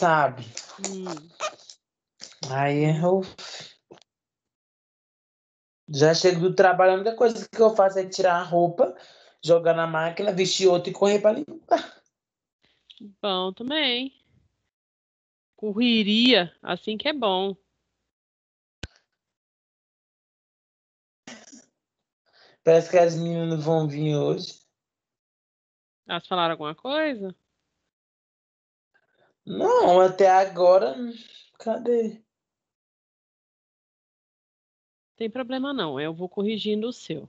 sabe? Hum. Aí eu já chego do trabalho, a única coisa que eu faço é tirar a roupa, jogar na máquina, vestir outra e correr para limpar. Bom também. Correria, assim que é bom. Parece que as meninas vão vir hoje. Elas falaram alguma coisa? Não, até agora. Cadê? Tem problema não, eu vou corrigindo o seu.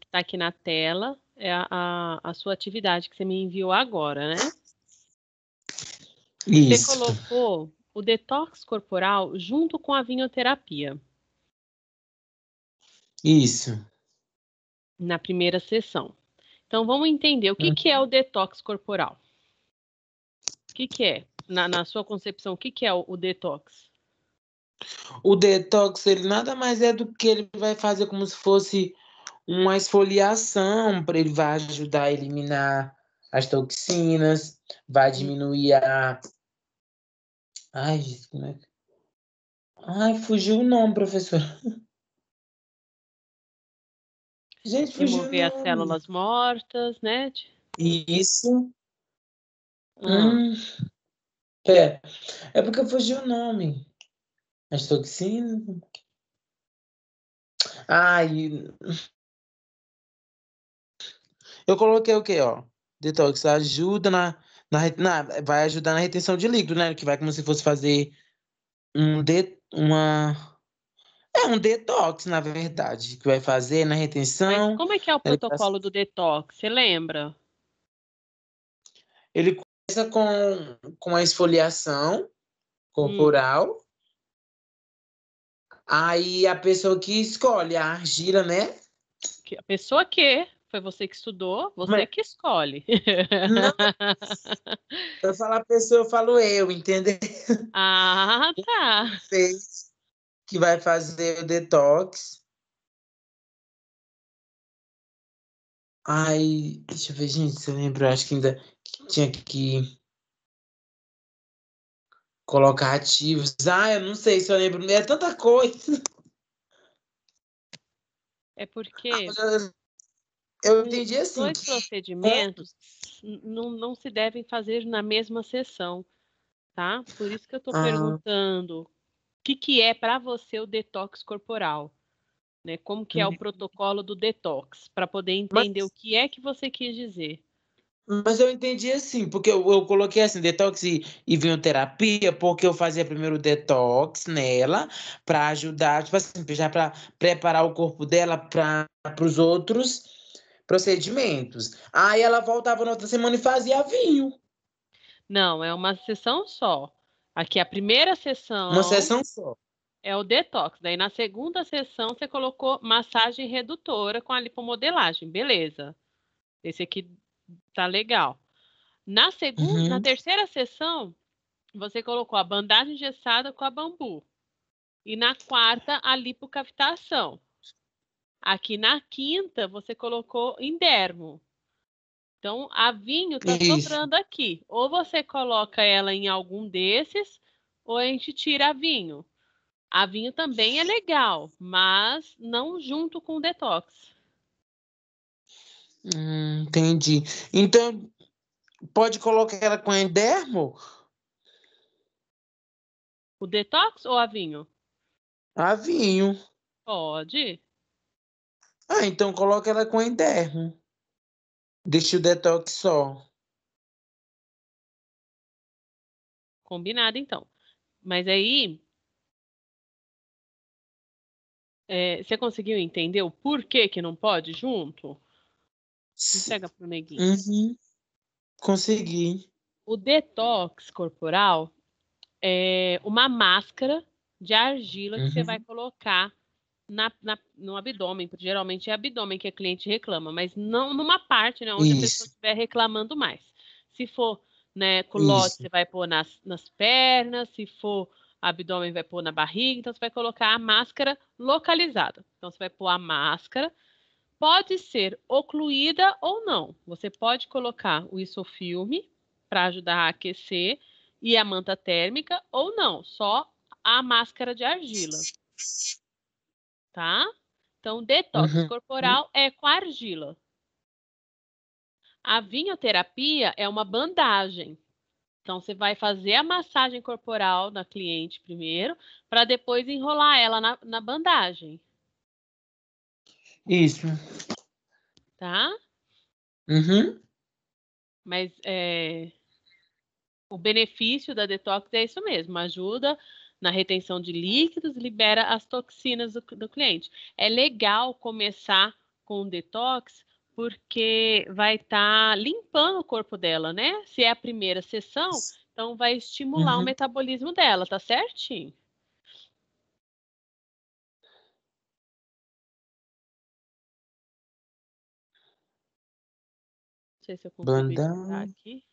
que está aqui na tela é a, a, a, sua atividade que você me enviou agora, né? Isso. Você colocou o detox corporal junto com a vinhoterapia. Isso. Na primeira sessão. Então vamos entender o que, uhum. que é o detox corporal. O que, que é, na, na sua concepção, o que, que é o, o detox? O detox, ele nada mais é do que ele vai fazer como se fosse uma esfoliação para ele vai ajudar a eliminar as toxinas, vai diminuir a Ai, como é que Ai, fugiu o nome, professor. Gente, fugiu Remover as células mortas, né? Isso. Ah. Hum. É. é porque fugiu o nome. As toxinas. Ai, eu coloquei o quê, ó? Detox ajuda na, na, na vai ajudar na retenção de líquido, né? Que vai como se fosse fazer um de, uma é um detox, na verdade, que vai fazer na retenção. Mas como é que é o protocolo do detox? Você lembra? Ele começa com, com a esfoliação corporal. Hum. Aí a pessoa que escolhe a argila, né? A pessoa que? foi você que estudou, você Mas... que escolhe. Não, eu falo a pessoa, eu falo eu, entendeu? Ah, tá. que vai fazer o detox. Ai, deixa eu ver, gente, se eu lembro, acho que ainda tinha que colocar ativos. Ah, eu não sei se eu lembro, é tanta coisa. É porque. Ah, eu entendi assim. Os dois procedimentos não, não se devem fazer na mesma sessão, tá? Por isso que eu estou ah. perguntando o que, que é para você o detox corporal. Né, como que é o uhum. protocolo do detox, para poder entender Mas... o que é que você quis dizer. Mas eu entendi assim, porque eu, eu coloquei assim, detox e, e terapia porque eu fazia primeiro o detox nela, para ajudar, tipo assim, já para preparar o corpo dela para os outros procedimentos. Aí ela voltava na outra semana e fazia vinho. Não, é uma sessão só. Aqui a primeira sessão. Uma sessão só. É o detox. Daí na segunda sessão você colocou massagem redutora com a lipomodelagem. Beleza. Esse aqui tá legal. Na segunda, uhum. na terceira sessão, você colocou a bandagem engessada com a bambu. E na quarta, a lipocavitação. Aqui na quinta, você colocou em dermo. Então, a vinho está sobrando aqui. Ou você coloca ela em algum desses, ou a gente tira a vinho. A vinho também é legal, mas não junto com o detox. Hum, entendi. Então, pode colocar ela com endermo? O detox ou a vinho? A vinho. Pode. Ah, então coloca ela com interno. Deixa o detox só. Combinado, então. Mas aí. É, você conseguiu entender o porquê que não pode junto? Entrega pro neguinho. Uhum. Consegui. O detox corporal é uma máscara de argila que você uhum. vai colocar na, na, no abdômen, porque geralmente é abdômen que a cliente reclama, mas não numa parte né, onde Isso. a pessoa estiver reclamando mais. Se for né, culote, você vai pôr nas, nas pernas, se for abdômen, vai pôr na barriga, então você vai colocar a máscara localizada. Então você vai pôr a máscara, pode ser ocluída ou não. Você pode colocar o isofilme para ajudar a aquecer e a manta térmica ou não, só a máscara de argila tá? Então, detox uhum. corporal é com argila. A vinhoterapia é uma bandagem. Então, você vai fazer a massagem corporal na cliente primeiro, para depois enrolar ela na, na, bandagem. Isso. Tá? Uhum. Mas é, o benefício da detox é isso mesmo: ajuda na retenção de líquidos, libera as toxinas do, do cliente. É legal começar com o detox porque vai estar tá limpando o corpo dela, né? Se é a primeira sessão, então vai estimular uhum. o metabolismo dela, tá certinho? Não sei se eu consegui aqui.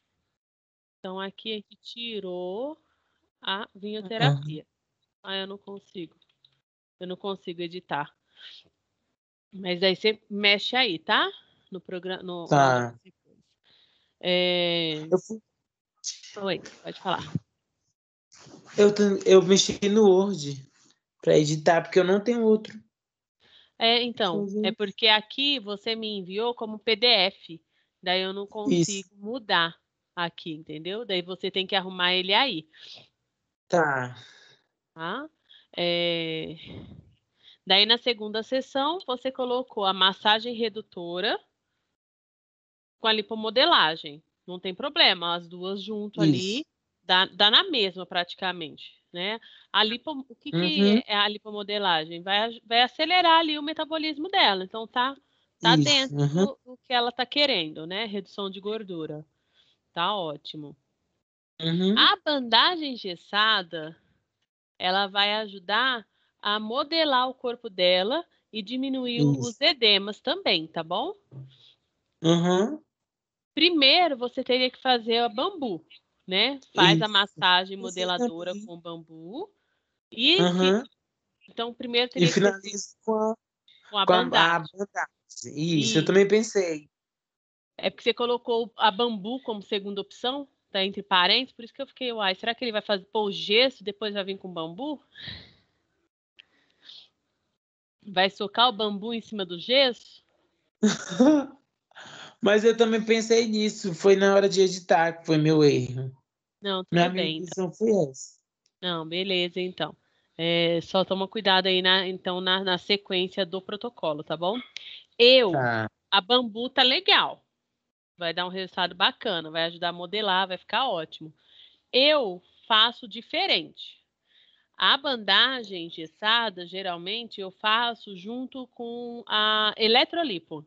Então, aqui a gente tirou a vinhoterapia. Ah, eu não consigo. Eu não consigo editar. Mas aí você mexe aí, tá? No programa. No... Tá. É... Eu fui... Oi, pode falar. Eu, eu mexi no Word para editar, porque eu não tenho outro. É, então, é porque aqui você me enviou como PDF. Daí eu não consigo Isso. mudar aqui, entendeu? Daí você tem que arrumar ele aí. Tá. Tá? É... Daí na segunda sessão, você colocou a massagem redutora com a lipomodelagem. Não tem problema, as duas junto Isso. ali dá, dá na mesma praticamente, né? A lipo, o que, uhum. que é a lipomodelagem? Vai, vai acelerar ali o metabolismo dela, então tá, tá dentro uhum. do, do que ela tá querendo, né? Redução de gordura. Tá ótimo. Uhum. A bandagem engessada, ela vai ajudar a modelar o corpo dela e diminuir Isso. os edemas também, tá bom? Uhum. Primeiro, você teria que fazer a bambu, né? Faz Isso. a massagem modeladora com bambu. E, uhum. então, primeiro teria e finaliza que... com a, com a com bandagem. A bandagem. Isso, eu também pensei. É porque você colocou a bambu como segunda opção? tá entre parênteses, por isso que eu fiquei, uai, será que ele vai fazer pôr o gesso e depois vai vir com bambu? Vai socar o bambu em cima do gesso? Mas eu também pensei nisso, foi na hora de editar que foi meu erro. Não, tudo Minha bem. então. foi essa. Não, beleza, então. É, só toma cuidado aí, na, então, na, na sequência do protocolo, tá bom? Eu, tá. a bambu tá legal. Vai dar um resultado bacana, vai ajudar a modelar, vai ficar ótimo. Eu faço diferente. A bandagem engessada, geralmente, eu faço junto com a eletrolipo.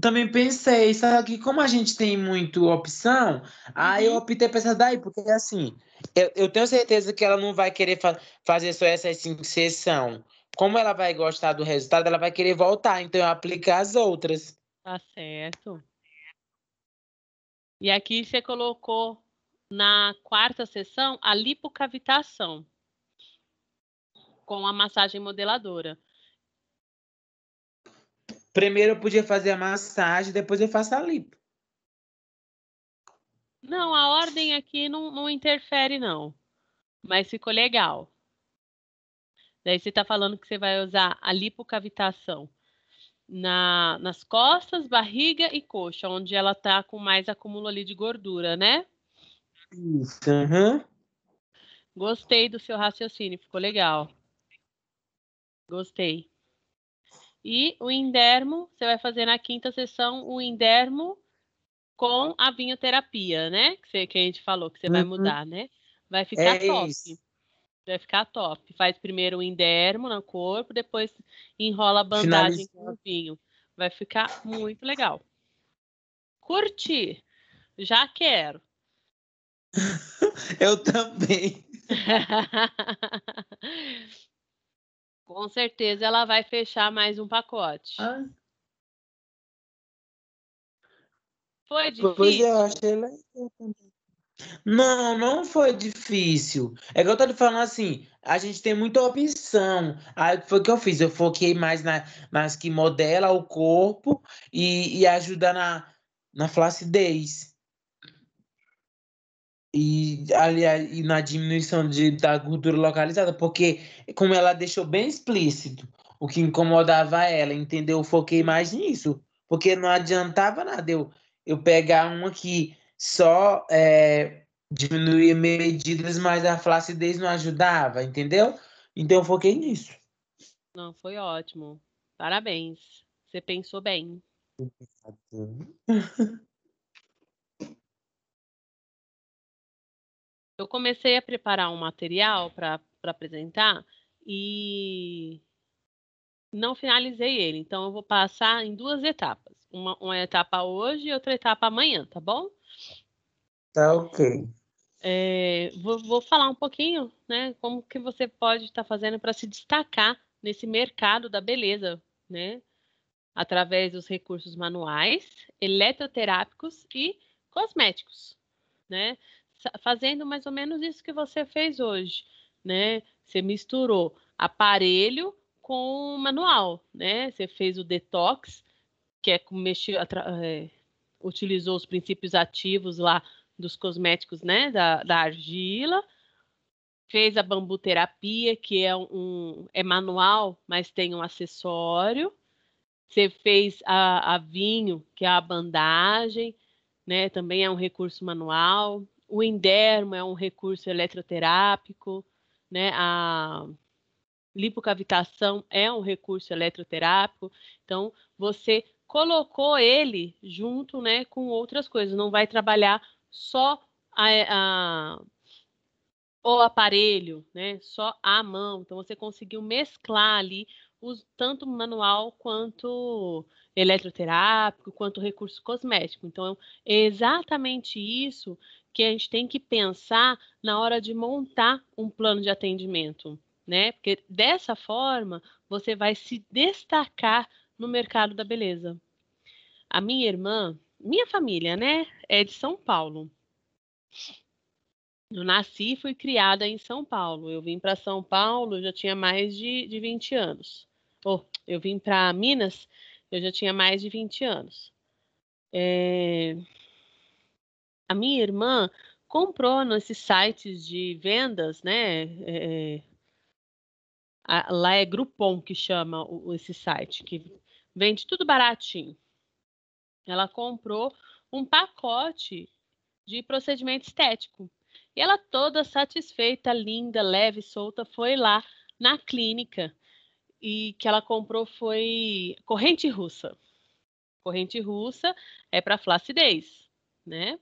Também pensei, só que como a gente tem muito opção, uhum. aí eu uhum. optei por essa daí, porque assim, eu, eu tenho certeza que ela não vai querer fa fazer só essa cinco sessão. Como ela vai gostar do resultado, ela vai querer voltar, então eu aplico as outras. Tá certo. E aqui você colocou na quarta sessão a lipocavitação com a massagem modeladora. Primeiro eu podia fazer a massagem, depois eu faço a lipo. Não, a ordem aqui não, não interfere, não. Mas ficou legal. Daí você está falando que você vai usar a lipocavitação na, nas costas, barriga e coxa, onde ela tá com mais acúmulo ali de gordura, né? Isso, uhum. Gostei do seu raciocínio, ficou legal. Gostei. E o indermo, você vai fazer na quinta sessão o indermo com a vinhoterapia, né? Que, você, que a gente falou que você uhum. vai mudar, né? Vai é ficar é top. Isso vai ficar top. Faz primeiro o endermo no corpo, depois enrola a bandagem Finalizando. com o vinho. Vai ficar muito legal. Curti. Já quero. Eu também. com certeza ela vai fechar mais um pacote. Ah. Foi difícil. Pois é, eu achei legal também. Não, não foi difícil. É que eu tô te falando assim, a gente tem muita opção. Aí foi o que eu fiz? Eu foquei mais na, nas que modela o corpo e, e ajuda na, na flacidez. E, aliás, e na diminuição de, da gordura localizada, porque como ela deixou bem explícito o que incomodava ela, entendeu? Eu foquei mais nisso, porque não adiantava nada eu, eu pegar uma que só é, diminuía medidas, mas a flacidez não ajudava, entendeu? Então eu foquei nisso. Não, foi ótimo. Parabéns. Você pensou bem. Eu comecei a preparar um material para apresentar e não finalizei ele. Então, eu vou passar em duas etapas. Uma, uma etapa hoje e outra etapa amanhã, tá bom? Tá ok. É, vou, vou, falar um pouquinho, né? Como que você pode estar tá fazendo para se destacar nesse mercado da beleza, né? Através dos recursos manuais, eletroterápicos e cosméticos, né? Fazendo mais ou menos isso que você fez hoje, né? Você misturou aparelho com manual, né? Você fez o detox, que é mexer, é, utilizou os princípios ativos lá dos cosméticos, né, da, da argila, fez a bambuterapia, que é um é manual, mas tem um acessório. Você fez a, a vinho, que é a bandagem, né, também é um recurso manual. O endermo é um recurso eletroterápico, né, a lipocavitação é um recurso eletroterápico. Então, você colocou ele junto, né, com outras coisas, não vai trabalhar só a, a, o aparelho, né? Só a mão. Então você conseguiu mesclar ali os, tanto manual quanto eletroterápico, quanto recurso cosmético. Então é, é exatamente isso que a gente tem que pensar na hora de montar um plano de atendimento, né? Porque dessa forma você vai se destacar no mercado da beleza. A minha irmã, minha família, né, é de São Paulo. Eu nasci e fui criada em São Paulo. Eu vim para São Paulo, já tinha mais de, de 20 anos. Oh, eu vim para Minas, eu já tinha mais de 20 anos. É... A minha irmã comprou nesses sites de vendas, né? É, é... A, lá é Groupon que chama o, esse site, que vende tudo baratinho. Ela comprou um pacote de procedimento estético. E ela toda satisfeita, linda, leve, solta, foi lá na clínica e que ela comprou foi corrente russa. Corrente russa é para flacidez, né?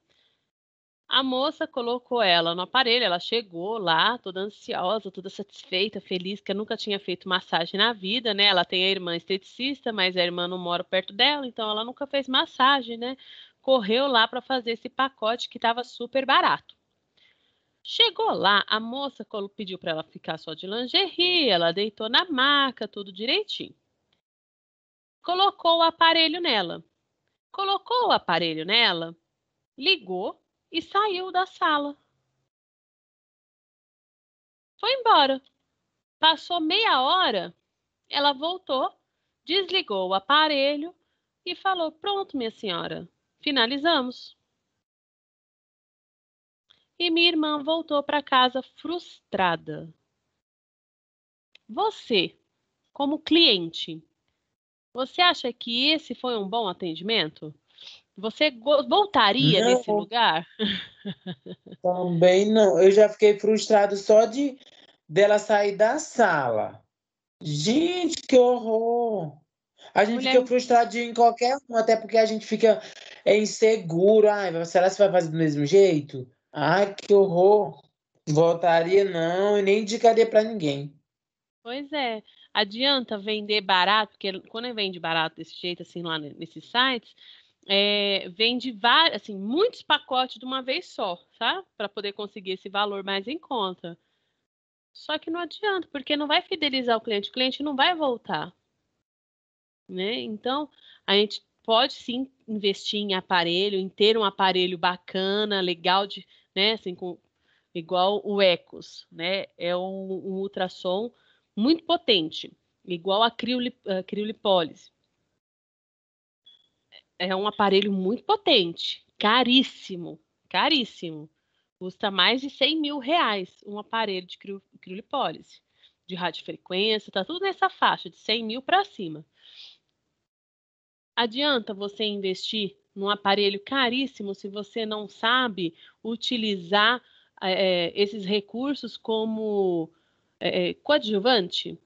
A moça colocou ela no aparelho, ela chegou lá, toda ansiosa, toda satisfeita, feliz, que nunca tinha feito massagem na vida, né? Ela tem a irmã esteticista, mas a irmã não mora perto dela, então ela nunca fez massagem, né? Correu lá para fazer esse pacote que estava super barato. Chegou lá, a moça pediu para ela ficar só de lingerie, ela deitou na maca, tudo direitinho. Colocou o aparelho nela. Colocou o aparelho nela, ligou e saiu da sala. Foi embora. Passou meia hora, ela voltou, desligou o aparelho e falou: Pronto, minha senhora, finalizamos. E minha irmã voltou para casa frustrada. Você, como cliente, você acha que esse foi um bom atendimento? Você voltaria não, nesse lugar? Também não. Eu já fiquei frustrado só de dela sair da sala. Gente, que horror! A gente Mulher... fica frustrado em qualquer um, até porque a gente fica inseguro. Ai, será que você vai fazer do mesmo jeito? Ai, que horror! Voltaria não, e nem indicaria para ninguém. Pois é. Adianta vender barato, porque quando vende barato desse jeito, assim, lá nesses sites, é, vende vários, assim, muitos pacotes de uma vez só, tá? Para poder conseguir esse valor mais em conta. Só que não adianta, porque não vai fidelizar o cliente, o cliente não vai voltar. Né? Então, a gente pode sim investir em aparelho, em ter um aparelho bacana, legal de, né, assim, com, igual o Ecos, né? É um, um ultrassom muito potente, igual a criolipólise é um aparelho muito potente, caríssimo, caríssimo. Custa mais de 100 mil reais um aparelho de criolipólise, de radiofrequência, tá tudo nessa faixa de 100 mil para cima. Adianta você investir num aparelho caríssimo se você não sabe utilizar é, esses recursos como é, coadjuvante?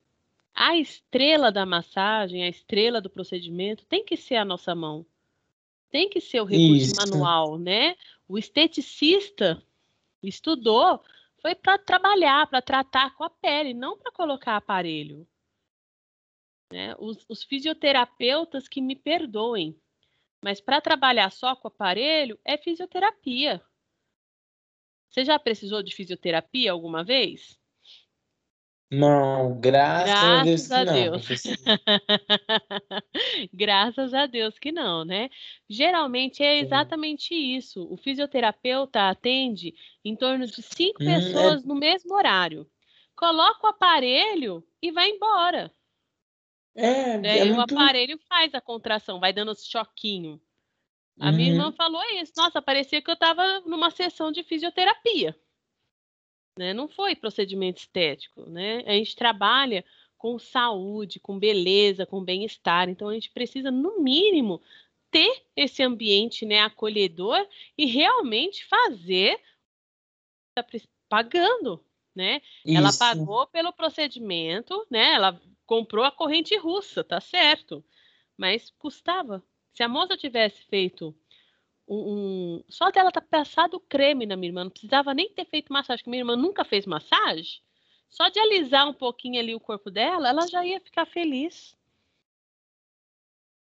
A estrela da massagem, a estrela do procedimento tem que ser a nossa mão tem que ser o recurso Isso. manual, né? O esteticista estudou foi para trabalhar, para tratar com a pele, não para colocar aparelho. Né? Os, os fisioterapeutas que me perdoem, mas para trabalhar só com aparelho é fisioterapia. Você já precisou de fisioterapia alguma vez? Não, graças, graças a Deus. A Deus. Assim graças a Deus que não, né? Geralmente é exatamente isso. O fisioterapeuta atende em torno de cinco hum, é pessoas é... no mesmo horário. Coloca o aparelho e vai embora. É, né? é e muito... o aparelho faz a contração, vai dando choquinho. A hum. minha uhum. irmã falou isso. Nossa, parecia que eu estava numa sessão de fisioterapia né? Não foi procedimento estético, né? A gente trabalha com saúde, com beleza, com bem-estar. Então a gente precisa no mínimo ter esse ambiente, né, acolhedor e realmente fazer tá pagando, né? Isso. Ela pagou pelo procedimento, né? Ela comprou a corrente russa, tá certo? Mas custava. Se a moça tivesse feito um, um... Só dela ter tá passado creme na minha irmã, não precisava nem ter feito massagem, que minha irmã nunca fez massagem. Só de alisar um pouquinho ali o corpo dela, ela já ia ficar feliz.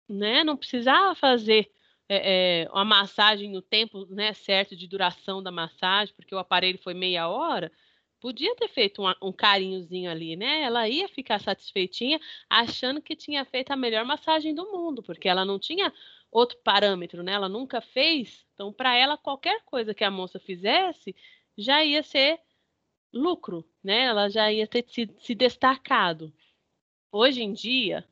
Né? Não precisava fazer é, é, uma massagem no tempo né, certo de duração da massagem, porque o aparelho foi meia hora podia ter feito um, um, carinhozinho ali, né? Ela ia ficar satisfeitinha achando que tinha feito a melhor massagem do mundo, porque ela não tinha outro parâmetro, né? Ela nunca fez, então para ela qualquer coisa que a moça fizesse já ia ser lucro, né? Ela já ia ter se, se destacado. Hoje em dia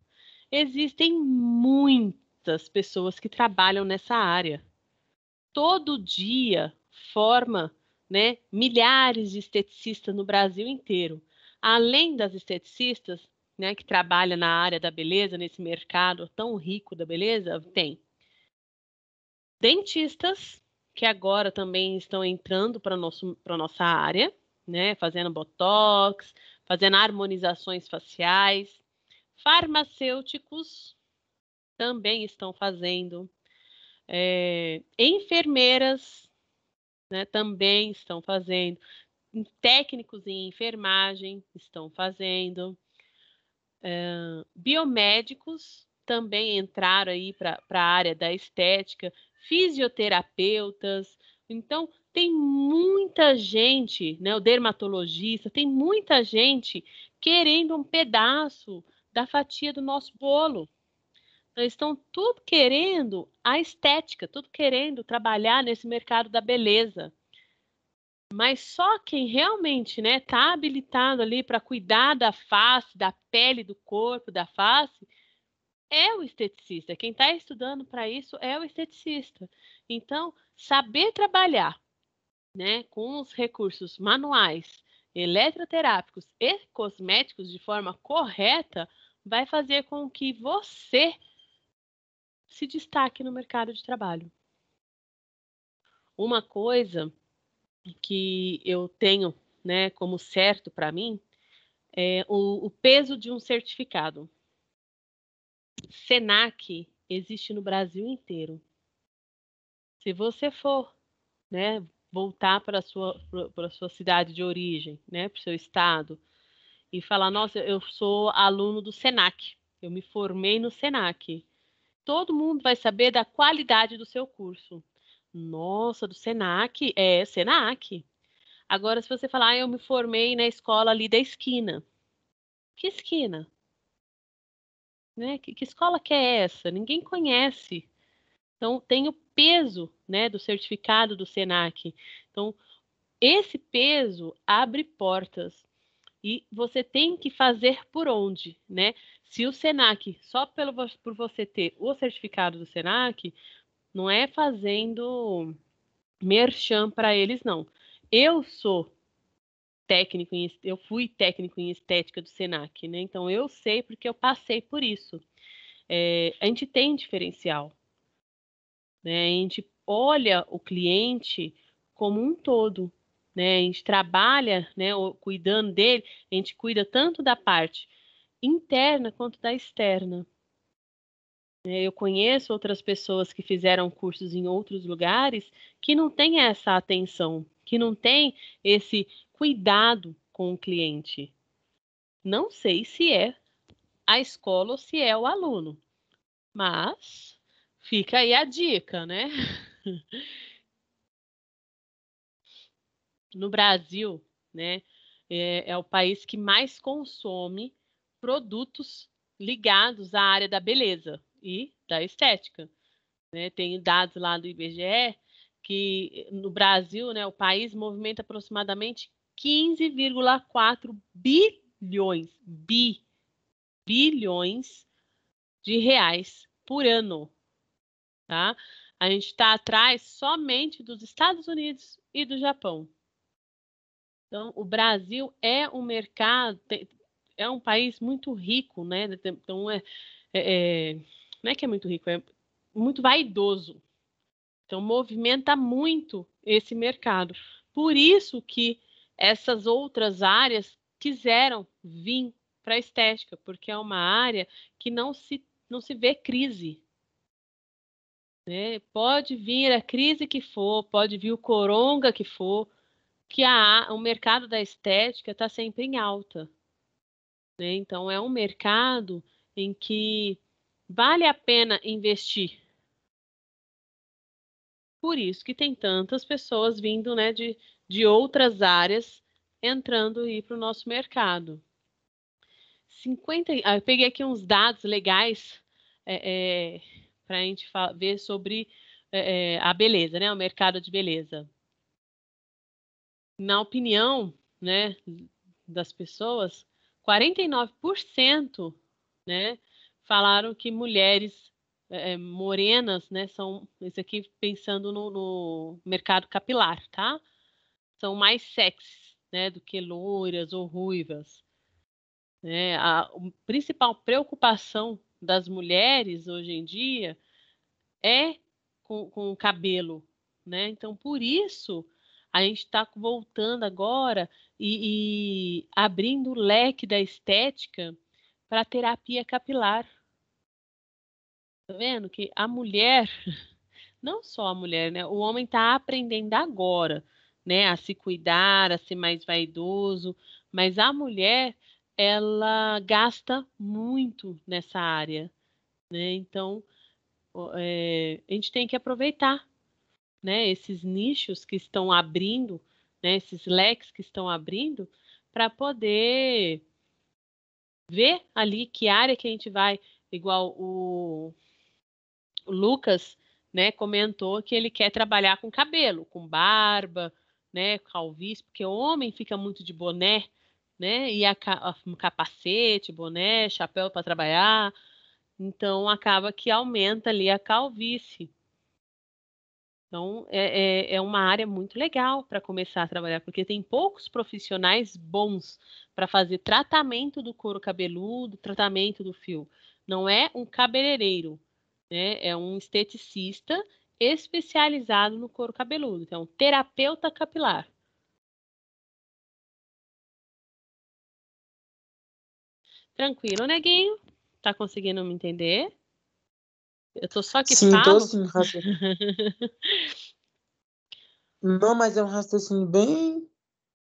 existem muitas pessoas que trabalham nessa área. Todo dia forma, né, milhares de esteticistas no Brasil inteiro. Além das esteticistas, né, que trabalha na área da beleza, nesse mercado tão rico da beleza, tem dentistas, que agora também estão entrando para a nossa área, né? Fazendo botox, fazendo harmonizações faciais. Farmacêuticos também estão fazendo. É, enfermeiras né, também estão fazendo. Técnicos em enfermagem estão fazendo. É, biomédicos também entraram aí para a área da estética, fisioterapeutas. Então, tem muita gente, né, o dermatologista, tem muita gente querendo um pedaço da fatia do nosso bolo. Então, estão tudo querendo a estética, tudo querendo trabalhar nesse mercado da beleza. Mas só quem realmente né, tá habilitado ali para cuidar da face, da pele, do corpo, da face, é o esteticista. Quem está estudando para isso é o esteticista. Então, saber trabalhar né, com os recursos manuais, eletroterápicos e cosméticos de forma correta vai fazer com que você se destaque no mercado de trabalho. Uma coisa que eu tenho né, como certo para mim é o, o peso de um certificado. SENAC existe no Brasil inteiro. Se você for, né, voltar para sua para sua cidade de origem, né, para o seu estado e falar, nossa, eu sou aluno do Senac, eu me formei no Senac. Todo mundo vai saber da qualidade do seu curso. Nossa, do Senac, é Senac. Agora, se você falar, ah, eu me formei na escola ali da esquina. Que esquina? Né? Que, que escola que é essa? Ninguém conhece. Então, tem o peso né, do certificado do SENAC. Então, esse peso abre portas e você tem que fazer por onde, né? Se o Senac, só pelo, por você ter o certificado do Senac, não é fazendo merchan para eles, não. Eu sou técnico em, eu fui técnico em estética do Senac, né? Então eu sei porque eu passei por isso. É, a gente tem diferencial, né? A gente olha o cliente como um todo, né? A gente trabalha, né? Cuidando dele, a gente cuida tanto da parte interna quanto da externa. É, eu conheço outras pessoas que fizeram cursos em outros lugares que não têm essa atenção, que não tem esse cuidado com o cliente. Não sei se é a escola ou se é o aluno, mas fica aí a dica, né? No Brasil, né, é, é o país que mais consome produtos ligados à área da beleza e da estética. Né, tem dados lá do IBGE que eh, no Brasil, né, o país movimenta aproximadamente 15,4 bilhões, bi, bilhões de reais por ano. Tá? A gente está atrás somente dos Estados Unidos e do Japão. Então, o Brasil é um mercado, é um país muito rico, né? Então, é, é, é, não é que é muito rico, é muito vaidoso. Então, movimenta muito esse mercado. Por isso que essas outras áreas quiseram vir para a estética, porque é uma área que não se, não se vê crise. Né? Pode vir a crise que for, pode vir o coronga que for, que a, o mercado da estética está sempre em alta. Né? Então, é um mercado em que vale a pena investir. Por isso que tem tantas pessoas vindo né, de, de outras áreas entrando aí para o nosso mercado. 50, ah, eu peguei aqui uns dados legais é, é, para a gente ver sobre é, é, a beleza, né, o mercado de beleza. Na opinião né, das pessoas, 49% né, falaram que mulheres é, é, morenas, né, são, isso aqui pensando no, no mercado capilar, tá? são mais sexy, né, do que loiras ou ruivas. Né. A, a principal preocupação das mulheres hoje em dia é com, com o cabelo, né? Então, por isso a gente está voltando agora e, e abrindo o leque da estética para terapia capilar. Tá vendo que a mulher, não só a mulher, né? O homem está aprendendo agora né, a se cuidar, a ser mais vaidoso, mas a mulher ela gasta muito nessa área, né? Então é, a gente tem que aproveitar, né, esses nichos que estão abrindo, né, esses leques que estão abrindo, para poder ver ali que área que a gente vai, igual o Lucas, né, comentou que ele quer trabalhar com cabelo, com barba, né, calvície, porque homem fica muito de boné, né, e a, a capacete, boné, chapéu para trabalhar, então acaba que aumenta ali a calvície. Então é, é, é uma área muito legal para começar a trabalhar, porque tem poucos profissionais bons para fazer tratamento do couro cabeludo, tratamento do fio. Não é um cabeleireiro, né? É um esteticista especializado no couro cabeludo, então, terapeuta capilar. Tranquilo, neguinho? Tá conseguindo me entender? Eu tô só que sim, falo. Tô, sim, Não, mas é um raciocínio bem,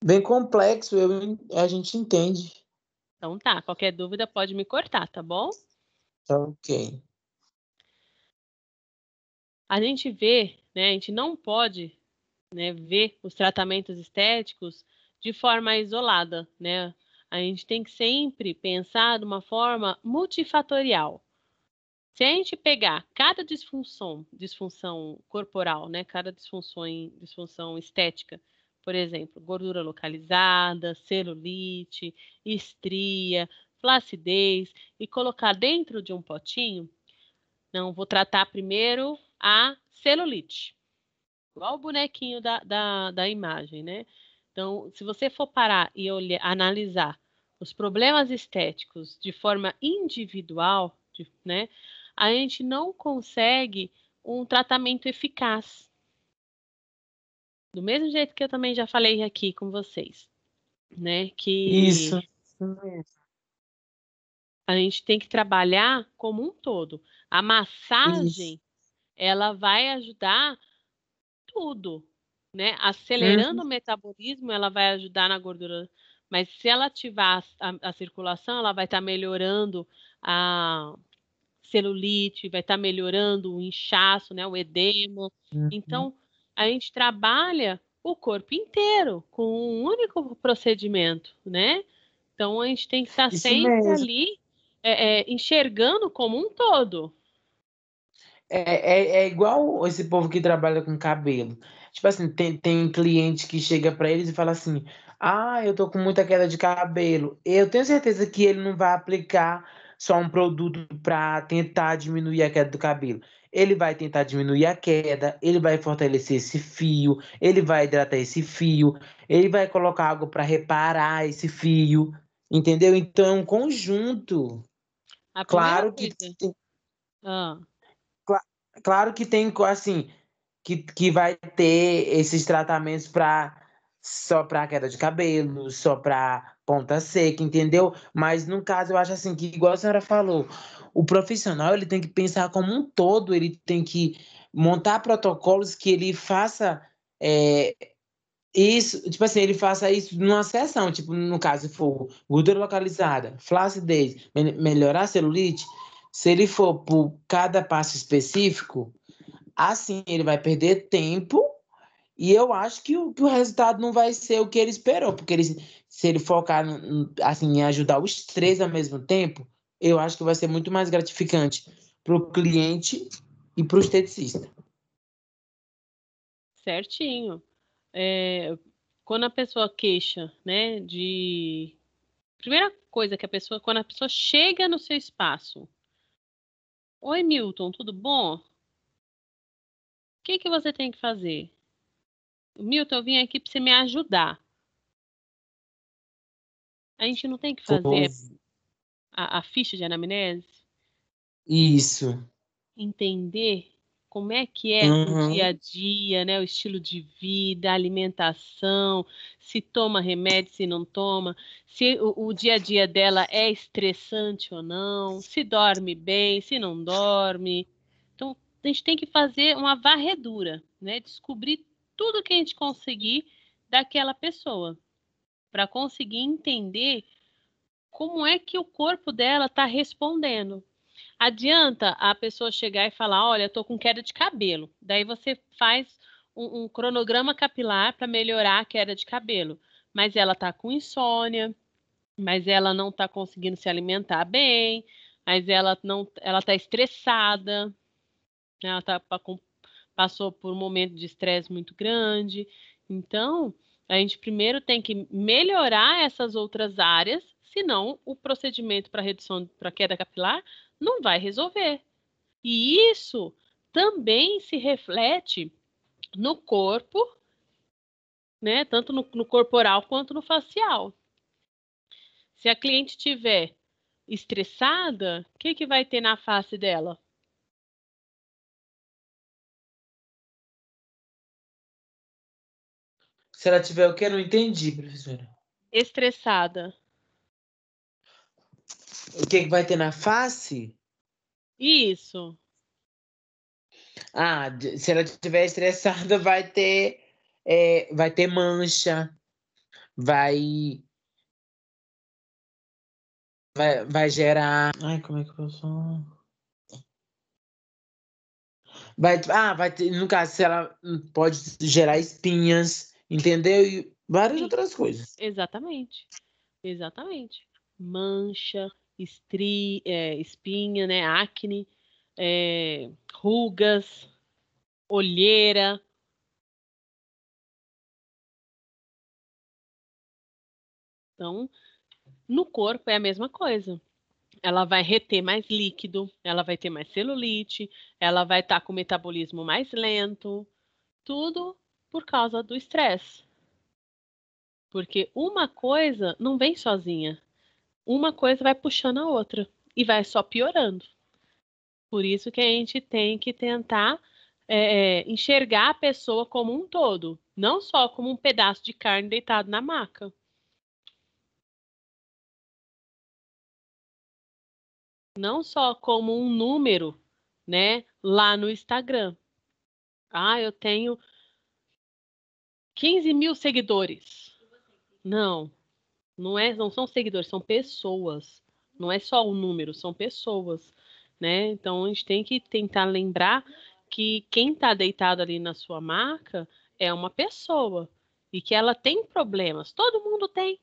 bem complexo, eu, a gente entende. Então tá, qualquer dúvida pode me cortar, tá bom? Tá ok a gente vê, né, a gente não pode né, ver os tratamentos estéticos de forma isolada, né? A gente tem que sempre pensar de uma forma multifatorial. Se a gente pegar cada disfunção, disfunção corporal, né, cada disfunção, disfunção estética, por exemplo, gordura localizada, celulite, estria, flacidez, e colocar dentro de um potinho, não, vou tratar primeiro a celulite. Igual o bonequinho da, da, da imagem, né? Então, se você for parar e olhar, analisar os problemas estéticos de forma individual, de, né? A gente não consegue um tratamento eficaz. Do mesmo jeito que eu também já falei aqui com vocês, né? Que isso. a gente tem que trabalhar como um todo. A massagem isso ela vai ajudar tudo, né? Acelerando uhum. o metabolismo, ela vai ajudar na gordura. Mas se ela ativar a, a circulação, ela vai estar tá melhorando a celulite, vai estar tá melhorando o inchaço, né? O edema. Uhum. Então, a gente trabalha o corpo inteiro com um único procedimento, né? Então, a gente tem que estar sempre mesmo. ali é, é, enxergando como um todo é, é, é, igual esse povo que trabalha com cabelo. Tipo assim, tem, tem cliente que chega para eles e fala assim: Ah, eu tô com muita queda de cabelo. Eu tenho certeza que ele não vai aplicar só um produto para tentar diminuir a queda do cabelo. Ele vai tentar diminuir a queda, ele vai fortalecer esse fio, ele vai hidratar esse fio, ele vai colocar algo para reparar esse fio, entendeu? Então é um conjunto. A claro que. Ah Claro que tem, assim, que, que vai ter esses tratamentos para só para queda de cabelo, só para ponta seca, entendeu? Mas no caso eu acho assim que igual a senhora falou, o profissional ele tem que pensar como um todo, ele tem que montar protocolos que ele faça é, isso, tipo assim, ele faça isso numa sessão, tipo no caso for gordura localizada, flacidez, melhorar a celulite, se ele for por cada passo específico, assim ele vai perder tempo e eu acho que o, que o resultado não vai ser o que ele esperou, porque ele, se ele focar assim, em ajudar os três ao mesmo tempo, eu acho que vai ser muito mais gratificante para o cliente e para o esteticista. Certinho. É, quando a pessoa queixa, né, de primeira coisa que a pessoa, quando a pessoa chega no seu espaço, Oi, Milton, tudo bom? O que, que você tem que fazer? Milton, eu vim aqui para você me ajudar. A gente não tem que fazer a, a ficha de anamnese? Isso. Entender como é que é uhum. o dia a dia, né? O estilo de vida, alimentação, se toma remédio, se não toma, se o, o dia a dia dela é estressante ou não, se dorme bem, se não dorme. Então, a gente tem que fazer uma varredura, né? Descobrir tudo que a gente conseguir daquela pessoa, para conseguir entender como é que o corpo dela está respondendo Adianta a pessoa chegar e falar: olha, estou com queda de cabelo. Daí você faz um, um cronograma capilar para melhorar a queda de cabelo. Mas ela está com insônia, mas ela não está conseguindo se alimentar bem, mas ela não, ela está estressada, né, ela tá, passou por um momento de estresse muito grande. Então, a gente primeiro tem que melhorar essas outras áreas senão o procedimento para redução para queda capilar não vai resolver. E isso também se reflete no corpo, né, tanto no, no corporal quanto no facial. Se a cliente tiver estressada, o que, que vai ter na face dela? Se ela tiver o quê? Não entendi, professora. Estressada. O que, é que vai ter na face? Isso. Ah, se ela estiver estressada, vai ter, é, vai ter mancha, vai, vai, vai gerar. Ai, como é que eu sou? Vai, ah, vai ter, no caso, se ela pode gerar espinhas, entendeu? E várias Sim. outras coisas. Exatamente. Exatamente. Mancha, estri, é, espinha, né, acne, é, rugas, olheira, Então, no corpo é a mesma coisa. Ela vai reter mais líquido, ela vai ter mais celulite, ela vai estar tá com o metabolismo mais lento, tudo por causa do estresse. Porque uma coisa não vem sozinha uma coisa vai puxando a outra e vai só piorando. Por isso que a gente tem que tentar é, é, enxergar a pessoa como um todo, não só como um pedaço de carne deitado na maca. Não só como um número, né, lá no Instagram. Ah, eu tenho 15 mil seguidores. Não, não, é, não são seguidores, são pessoas. Não é só o número, são pessoas. Né? Então a gente tem que tentar lembrar que quem está deitado ali na sua marca é uma pessoa e que ela tem problemas. Todo mundo tem,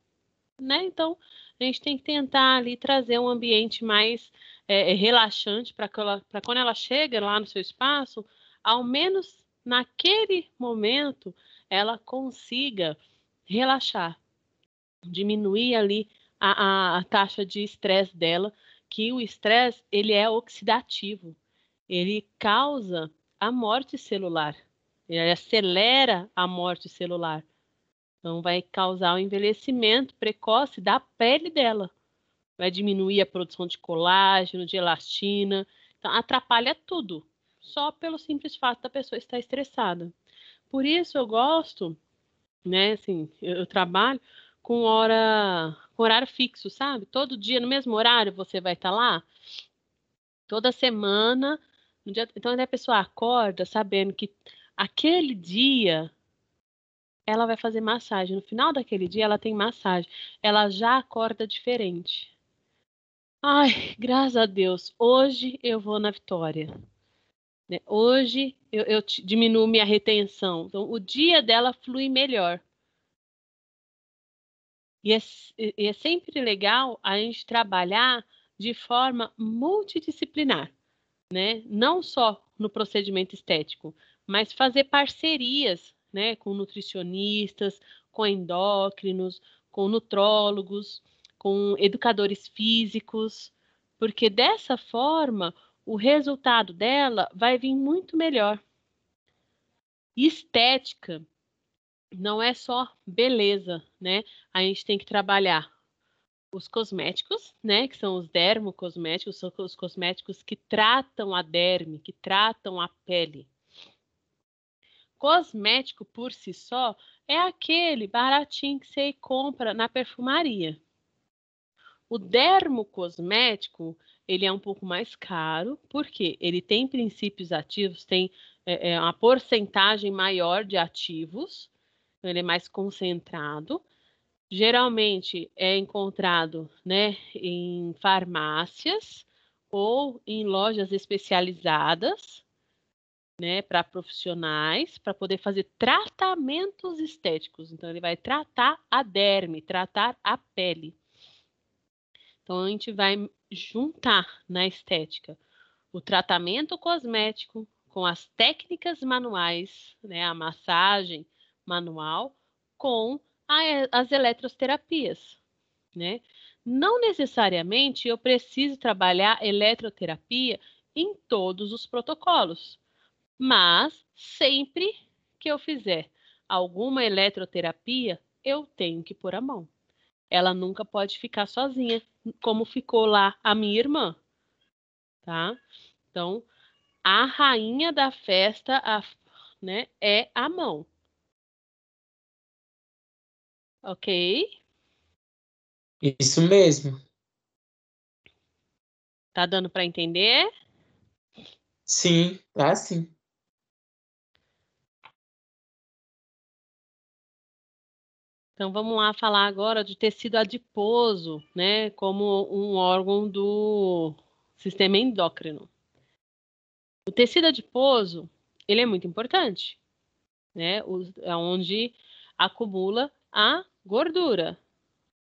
né? Então a gente tem que tentar ali trazer um ambiente mais é, é relaxante para para quando ela chega lá no seu espaço, ao menos naquele momento ela consiga relaxar, diminuir ali a, a, a taxa de estresse dela, que o estresse ele é oxidativo, ele causa a morte celular, ele acelera a morte celular. Então, vai causar o envelhecimento precoce da pele dela. Vai diminuir a produção de colágeno, de elastina. Então, atrapalha tudo, só pelo simples fato da pessoa estar estressada. Por isso, eu gosto, né? Assim, eu, eu trabalho com hora com horário fixo, sabe? Todo dia no mesmo horário você vai estar tá lá. Toda semana, dia, então a pessoa acorda sabendo que aquele dia ela vai fazer massagem. No final daquele dia ela tem massagem. Ela já acorda diferente. Ai, graças a Deus, hoje eu vou na vitória. Né? Hoje eu, eu diminuo minha retenção. Então, o dia dela flui melhor. E é, e é sempre legal a gente trabalhar de forma multidisciplinar, né? Não só no procedimento estético, mas fazer parcerias, né, com nutricionistas, com endócrinos, com nutrólogos, com educadores físicos, porque dessa forma o resultado dela vai vir muito melhor. Estética não é só beleza, né? A gente tem que trabalhar os cosméticos, né, que são os dermocosméticos, são os cosméticos que tratam a derme, que tratam a pele. Cosmético por si só é aquele baratinho que você compra na perfumaria. O dermocosmético, ele é um pouco mais caro, porque ele tem princípios ativos, tem é, é uma porcentagem maior de ativos, então, ele é mais concentrado. Geralmente é encontrado né, em farmácias ou em lojas especializadas né, para profissionais, para poder fazer tratamentos estéticos. Então, ele vai tratar a derme, tratar a pele. Então, a gente vai juntar na estética o tratamento cosmético com as técnicas manuais, né, a massagem, manual com a, as eletroterapias, né? Não necessariamente eu preciso trabalhar eletroterapia em todos os protocolos, mas sempre que eu fizer alguma eletroterapia, eu tenho que pôr a mão. Ela nunca pode ficar sozinha, como ficou lá a minha irmã, tá? Então, a rainha da festa, a, né, é a mão. Ok. Isso mesmo. Tá dando para entender? Sim, tá sim. Então vamos lá falar agora de tecido adiposo, né, como um órgão do sistema endócrino. O tecido adiposo, ele é muito importante, né, onde acumula a gordura,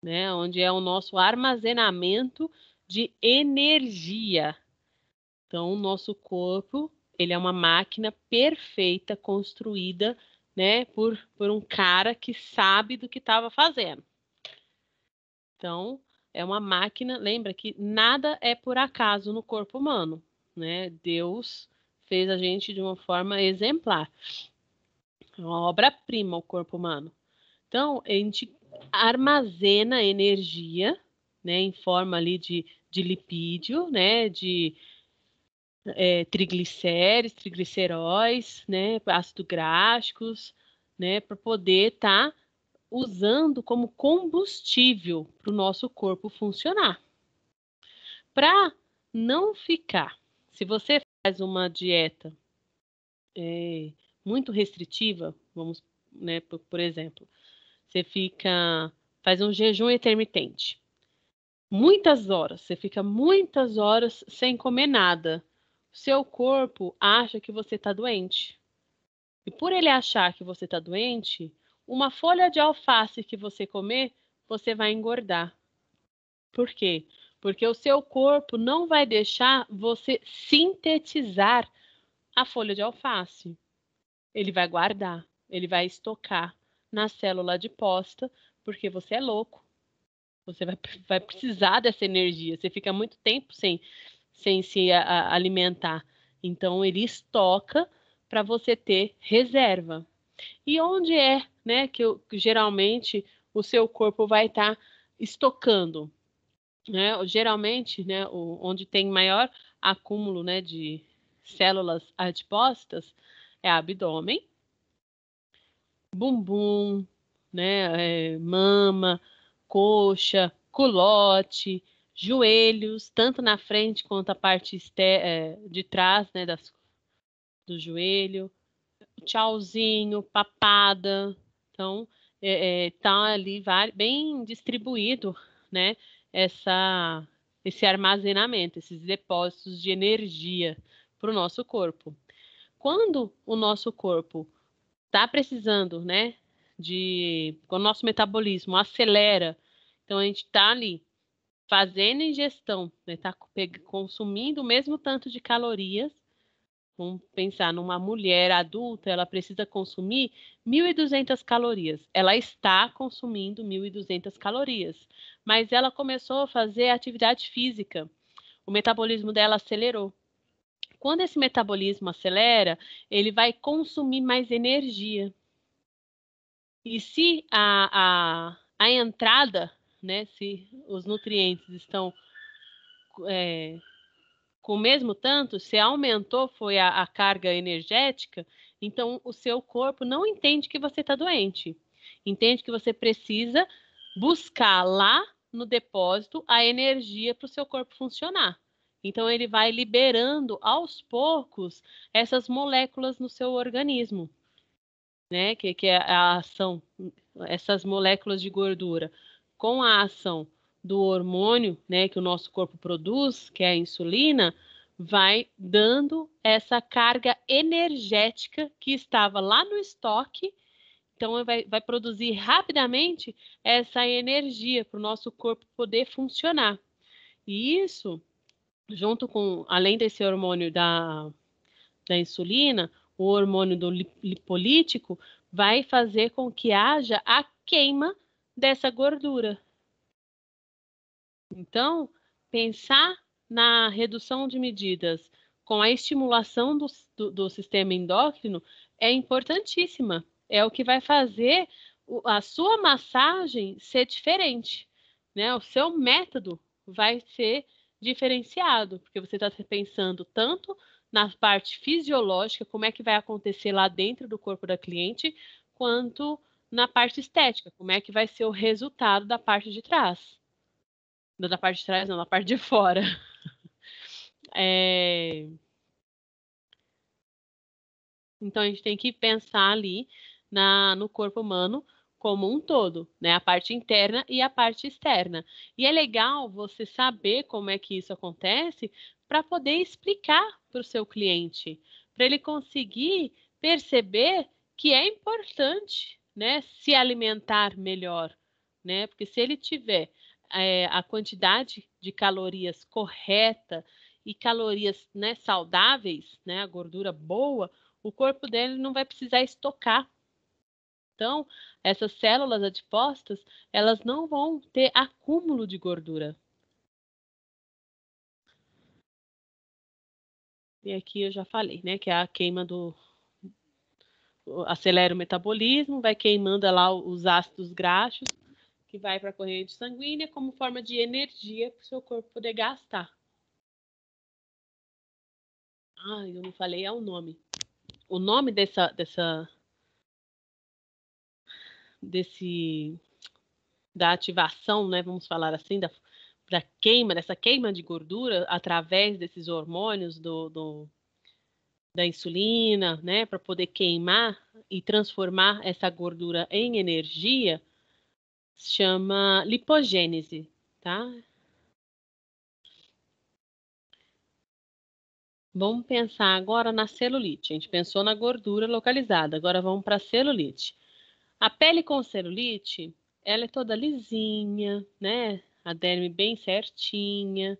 né? Onde é o nosso armazenamento de energia. Então, o nosso corpo, ele é uma máquina perfeita construída, né, por, por um cara que sabe do que estava fazendo. Então, é uma máquina, lembra que nada é por acaso no corpo humano, né? Deus fez a gente de uma forma exemplar. É uma obra-prima o corpo humano. Então, a gente armazena energia, né, em forma ali de, de lipídio, né, de é, triglicérides, trigliceróis, né, ácidos gráficos, né, para poder estar tá usando como combustível para o nosso corpo funcionar. Para não ficar, se você faz uma dieta é, muito restritiva, vamos, né, por, por exemplo, você fica, faz um jejum intermitente. Muitas horas, você fica muitas horas sem comer nada. Seu corpo acha que você está doente. E por ele achar que você está doente, uma folha de alface que você comer, você vai engordar. Por quê? Porque o seu corpo não vai deixar você sintetizar a folha de alface. Ele vai guardar, ele vai estocar na célula adiposta, porque você é louco. Você vai, vai precisar dessa energia. Você fica muito tempo sem, sem se a, a alimentar. Então, ele estoca para você ter reserva. E onde é né, que, eu, que geralmente o seu corpo vai estar tá estocando? Né? Geralmente, né, o, onde tem maior acúmulo né, de células adipostas é abdômen, bumbum, né, é, mama, coxa, culote, joelhos, tanto na frente quanto a parte é, de trás, né, das, do joelho, tchauzinho, papada, então é, é tá ali bem distribuído, né, essa esse armazenamento, esses depósitos de energia para o nosso corpo. Quando o nosso corpo está precisando, né? De quando o nosso metabolismo acelera, então a gente está ali fazendo ingestão, está né? Tá consumindo o mesmo tanto de calorias. Vamos pensar numa mulher adulta, ela precisa consumir 1.200 calorias. Ela está consumindo 1.200 calorias, mas ela começou a fazer atividade física. O metabolismo dela acelerou. Quando esse metabolismo acelera, ele vai consumir mais energia. E se a, a, a entrada, né, se os nutrientes estão é, com o mesmo tanto, se aumentou foi a, a, carga energética, então o seu corpo não entende que você está doente. Entende que você precisa buscar lá no depósito a energia para o seu corpo funcionar. Então, ele vai liberando aos poucos essas moléculas no seu organismo, né? Que, que é a ação, essas moléculas de gordura, com a ação do hormônio, né? Que o nosso corpo produz, que é a insulina, vai dando essa carga energética que estava lá no estoque. Então, vai, vai produzir rapidamente essa energia para o nosso corpo poder funcionar. E isso junto com, além desse hormônio da, da insulina, o hormônio do lipolítico vai fazer com que haja a queima dessa gordura. Então, pensar na redução de medidas com a estimulação do, do, do sistema endócrino é importantíssima. É o que vai fazer a sua massagem ser diferente, né? O seu método vai ser diferente diferenciado, porque você está pensando tanto na parte fisiológica, como é que vai acontecer lá dentro do corpo da cliente, quanto na parte estética, como é que vai ser o resultado da parte de trás. da parte de trás, não, da parte de fora. É... Então a gente tem que pensar ali na, no corpo humano como um todo, né? A parte interna e a parte externa. E é legal você saber como é que isso acontece para poder explicar para o seu cliente, para ele conseguir perceber que é importante, né, se alimentar melhor, né? Porque se ele tiver é, a quantidade de calorias correta e calorias, né, saudáveis, né, a gordura boa, o corpo dele não vai precisar estocar então, essas células adipostas, elas não vão ter acúmulo de gordura. E aqui eu já falei, né, que é a queima do acelera o metabolismo, vai queimando lá os ácidos graxos que vai para a corrente sanguínea como forma de energia para o seu corpo poder gastar. Ah, eu não falei é o nome. O nome dessa, dessa desse da ativação, né, vamos falar assim, da, da queima, dessa queima de gordura através desses hormônios do, do da insulina, né, para poder queimar e transformar essa gordura em energia, chama lipogênese, tá? Vamos pensar agora na celulite. A gente pensou na gordura localizada, agora vamos para a celulite. A pele com celulite, ela é toda lisinha, né? A derme bem certinha,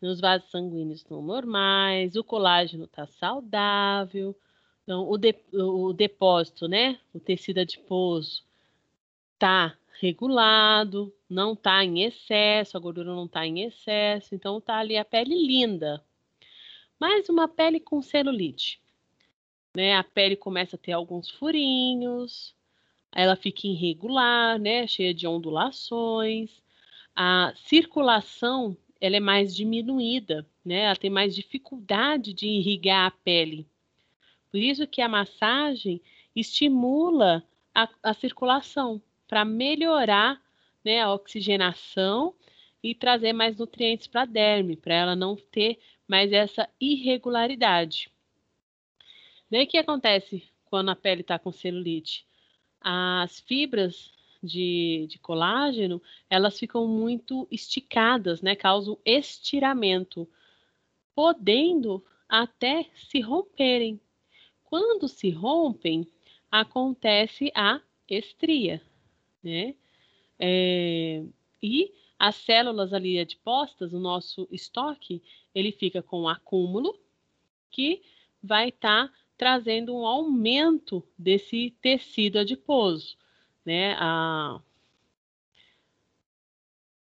os vasos sanguíneos estão normais, o colágeno está saudável, então, o, de, o depósito, né? O tecido adiposo está regulado, não está em excesso, a gordura não está em excesso, então está ali a pele linda. Mas uma pele com celulite, né? A pele começa a ter alguns furinhos, ela fica irregular, né, cheia de ondulações. A circulação ela é mais diminuída, né? Ela tem mais dificuldade de irrigar a pele. Por isso que a massagem estimula a, a circulação para melhorar né, a oxigenação e trazer mais nutrientes para a derme, para ela não ter mais essa irregularidade. Daí o que acontece quando a pele está com celulite? as fibras de, de, colágeno, elas ficam muito esticadas, né? Causam estiramento, podendo até se romperem. Quando se rompem, acontece a estria, né? É, e as células ali adipostas, o nosso estoque, ele fica com um acúmulo que vai estar tá trazendo um aumento desse tecido adiposo, né? A,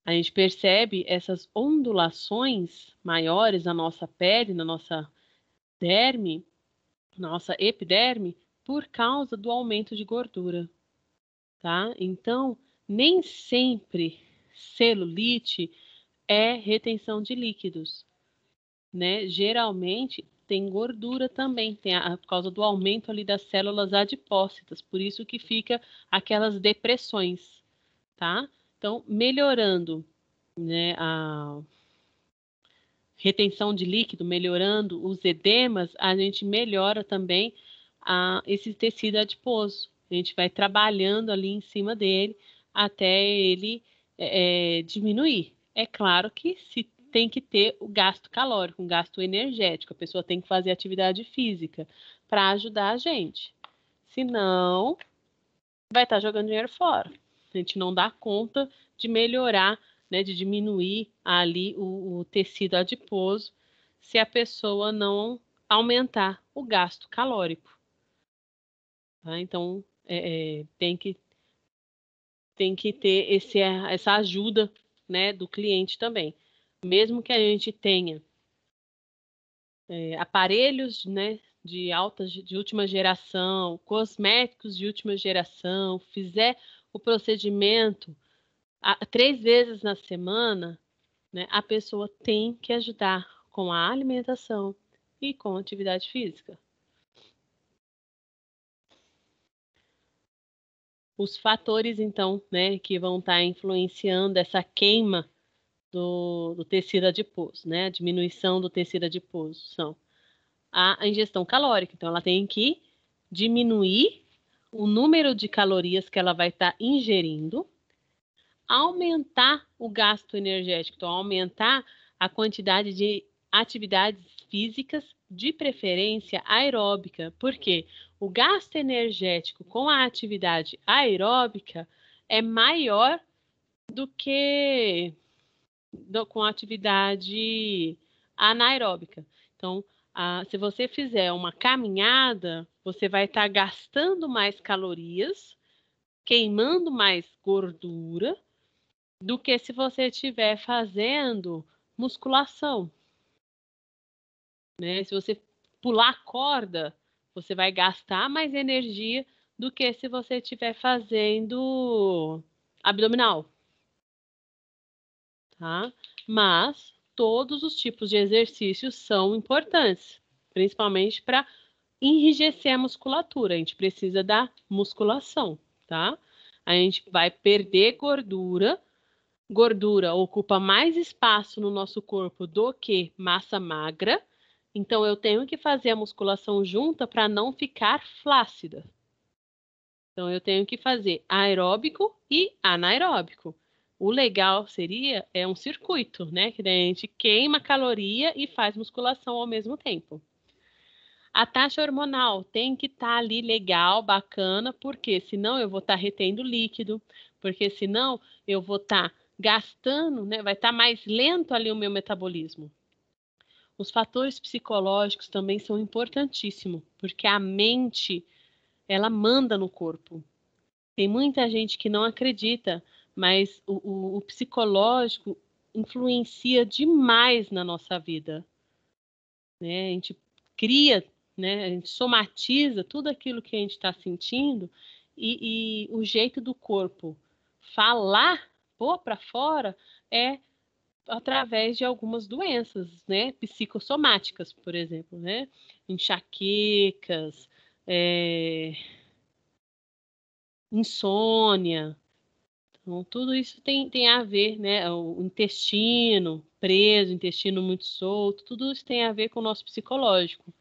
a gente percebe essas ondulações maiores na nossa pele, na nossa derme, nossa epiderme, por causa do aumento de gordura, tá? Então, nem sempre celulite é retenção de líquidos, né? Geralmente tem gordura também, tem a, por causa do aumento ali das células adipócitas, por isso que fica aquelas depressões, tá? Então, melhorando né, a retenção de líquido, melhorando os edemas, a gente melhora também a, esse tecido adiposo. A gente vai trabalhando ali em cima dele até ele é, é diminuir. É claro que se tem que ter o gasto calórico, um gasto energético. A pessoa tem que fazer atividade física para ajudar a gente. Senão, vai estar tá jogando dinheiro fora. A gente não dá conta de melhorar, né, de diminuir ali o, o tecido adiposo se a pessoa não aumentar o gasto calórico. Tá? Então, é, é, tem, que, tem que ter esse, essa ajuda né, do cliente também mesmo que a gente tenha é, aparelhos né, de alta de última geração, cosméticos de última geração, fizer o procedimento a, três vezes na semana, né, a pessoa tem que ajudar com a alimentação e com a atividade física. Os fatores, então, né, que vão estar tá influenciando essa queima do, do tecido adiposo, né? A diminuição do tecido adiposo são a, ingestão calórica. Então, ela tem que diminuir o número de calorias que ela vai estar tá ingerindo, aumentar o gasto energético, então, aumentar a quantidade de atividades físicas, de preferência aeróbica, porque o gasto energético com a atividade aeróbica é maior do que do, com atividade anaeróbica. Então, a, se você fizer uma caminhada, você vai estar tá gastando mais calorias, queimando mais gordura, do que se você estiver fazendo musculação. Né? Se você pular corda, você vai gastar mais energia do que se você estiver fazendo abdominal tá? Mas todos os tipos de exercícios são importantes, principalmente para enrijecer a musculatura. A gente precisa da musculação, tá? A gente vai perder gordura. Gordura ocupa mais espaço no nosso corpo do que massa magra. Então eu tenho que fazer a musculação junta para não ficar flácida. Então eu tenho que fazer aeróbico e anaeróbico. O legal seria é um circuito, né? Que a gente queima caloria e faz musculação ao mesmo tempo. A taxa hormonal tem que estar tá ali legal, bacana, porque senão eu vou estar tá retendo líquido, porque senão eu vou estar tá gastando, né? Vai estar tá mais lento ali o meu metabolismo. Os fatores psicológicos também são importantíssimos, porque a mente ela manda no corpo. Tem muita gente que não acredita mas o, o, o psicológico influencia demais na nossa vida. Né? A gente cria, né? a gente somatiza tudo aquilo que a gente está sentindo e, e, o jeito do corpo falar, pôr para fora, é através de algumas doenças, né? Psicossomáticas, por exemplo, né? Enxaquecas, é... insônia, então, tudo isso tem, tem a ver, né? O intestino preso, intestino muito solto, tudo isso tem a ver com o nosso psicológico.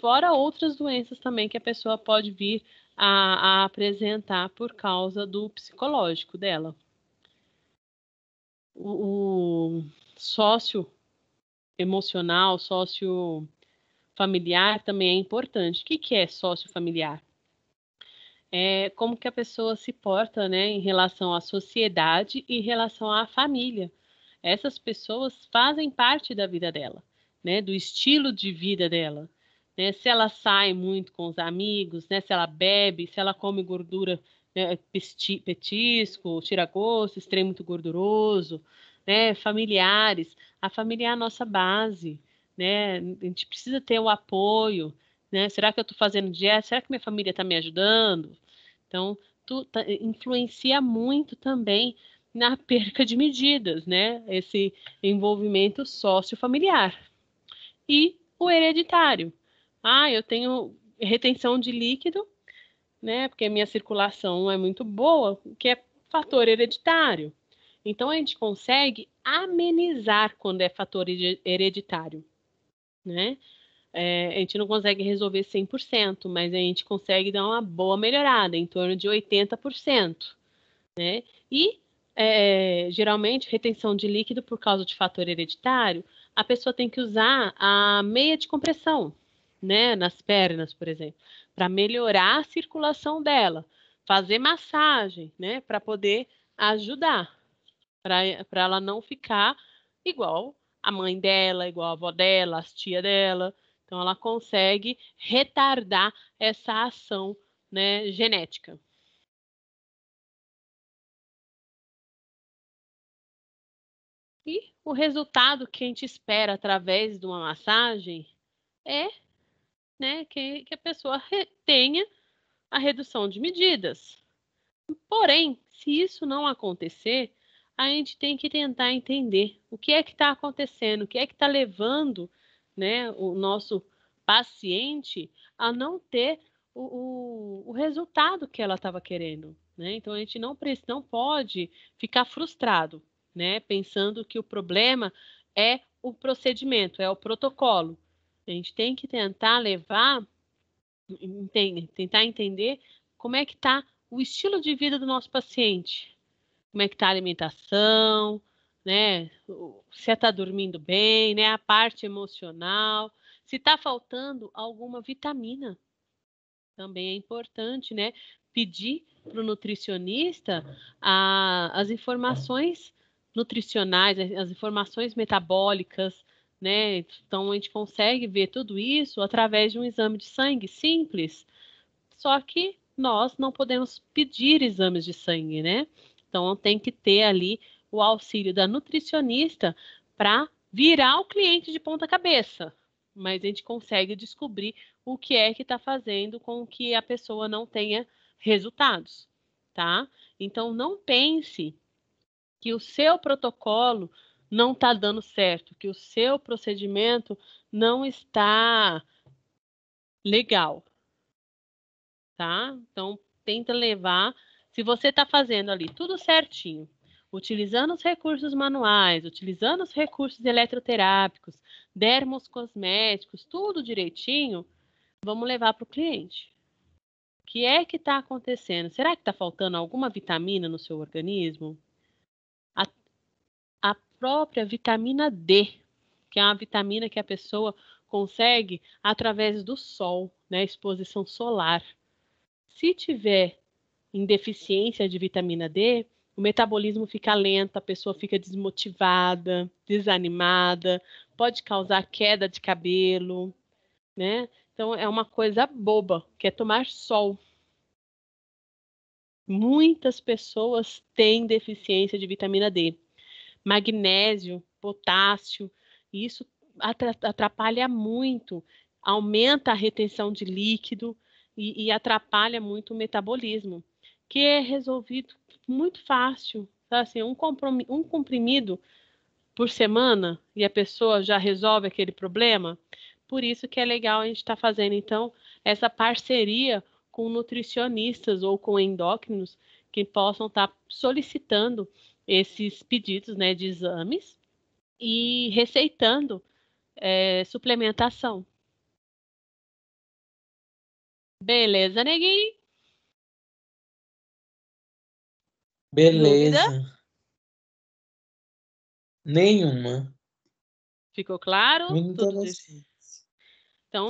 Fora outras doenças também que a pessoa pode vir a, a apresentar por causa do psicológico dela. O, o sócio emocional, sócio familiar também é importante. O que, que é sócio familiar? é, como que a pessoa se porta, né, em relação à sociedade e em relação à família. Essas pessoas fazem parte da vida dela, né, do estilo de vida dela. Né, se ela sai muito com os amigos, né, se ela bebe, se ela come gordura, né, petisco, tira gosto, extremo muito gorduroso, né, familiares. A família é a nossa base, né? A gente precisa ter o apoio, né? Será que eu estou fazendo dieta? Será que minha família está me ajudando? Então, tu, tá, eh, influencia muito também na perca de medidas, né? Esse envolvimento sócio-familiar. E o hereditário. Ah, eu tenho retenção de líquido, né? Porque minha circulação é muito boa, que é fator hereditário. Então a gente consegue amenizar quando é fator hereditário, né? É, a gente não consegue resolver 100%, mas a gente consegue dar uma boa melhorada, em torno de 80%. Né? E, é, geralmente, retenção de líquido por causa de fator hereditário, a pessoa tem que usar a meia de compressão, né? nas pernas, por exemplo, para melhorar a circulação dela, fazer massagem, né? para poder ajudar, para ela não ficar igual a mãe dela, igual a avó dela, as tia dela, então, ela consegue retardar essa ação né, genética. E o resultado que a gente espera através de uma massagem é né, que, que a pessoa tenha a redução de medidas. Porém, se isso não acontecer, a gente tem que tentar entender o que é que está acontecendo, o que é que está levando né, o nosso paciente a não ter o, o, o resultado que ela estava querendo. Né? Então a gente não, não pode ficar frustrado, né, pensando que o problema é o procedimento, é o protocolo. A gente tem que tentar levar, entende, tentar entender como é que está o estilo de vida do nosso paciente, como é que está a alimentação, né? Se está é dormindo bem, né? A parte emocional, se está faltando alguma vitamina, também é importante, né? Pedir para o nutricionista a, as informações nutricionais, as informações metabólicas, né? Então a gente consegue ver tudo isso através de um exame de sangue simples. Só que nós não podemos pedir exames de sangue, né? Então tem que ter ali o auxílio da nutricionista para virar o cliente de ponta cabeça, mas a gente consegue descobrir o que é que está fazendo com que a pessoa não tenha resultados, tá? Então não pense que o seu protocolo não está dando certo, que o seu procedimento não está legal, tá? Então tenta levar, se você está fazendo ali tudo certinho, utilizando os recursos manuais, utilizando os recursos eletroterápicos, dermos cosméticos, tudo direitinho, vamos levar para o cliente. O que é que está acontecendo? Será que está faltando alguma vitamina no seu organismo? A, a própria vitamina D, que é uma vitamina que a pessoa consegue através do sol, né, exposição solar. Se tiver em deficiência de vitamina D, o metabolismo fica lento, a pessoa fica desmotivada, desanimada, pode causar queda de cabelo, né? Então é uma coisa boba, que é tomar sol. Muitas pessoas têm deficiência de vitamina D, magnésio, potássio, e isso atrapalha muito, aumenta a retenção de líquido e, e atrapalha muito o metabolismo, que é resolvido muito fácil. Tá? Assim, um, um comprimido por semana e a pessoa já resolve aquele problema. Por isso que é legal a gente estar tá fazendo, então, essa parceria com nutricionistas ou com endócrinos que possam estar tá solicitando esses pedidos né, de exames e receitando é, suplementação. Beleza, neguinho? Beleza. Dúvida? Nenhuma. Ficou claro? Então,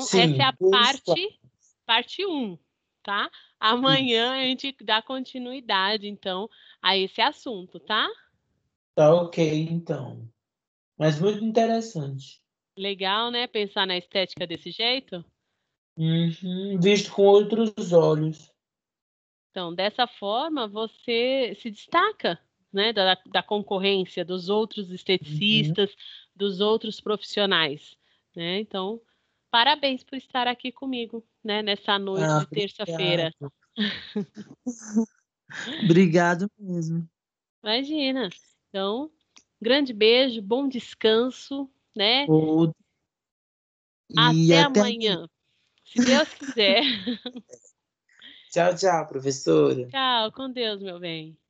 Sim, essa é a parte parte 1, um, tá? Amanhã a gente dá continuidade, então, a esse assunto, tá? Tá ok, então. Mas muito interessante. Legal, né? Pensar na estética desse jeito. Uhum, visto com outros olhos. Então, dessa forma, você se destaca né, da, da concorrência, dos outros uhum. esteticistas, uhum. dos outros profissionais. Né? Então, parabéns por estar aqui comigo né, nessa noite ah, de terça-feira. Obrigado mesmo. Imagina. Então, grande beijo, bom descanso, né? E até, até amanhã, se Deus quiser. Tchau, tchau, professora. Tchau, com Deus, meu bem.